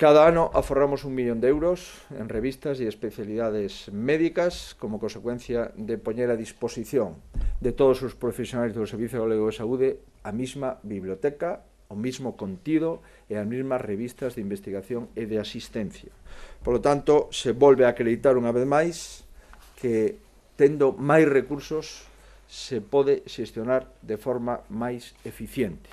Cada ano aforramos un millón de euros en revistas e especialidades médicas como consecuencia de poñer a disposición de todos os profesionais do Servicio Galego de Saúde a mesma biblioteca, o mesmo contido e as mesmas revistas de investigación e de asistencia. Por lo tanto, se volve a acreditar unha vez máis que tendo máis recursos se pode xestionar de forma máis eficiente.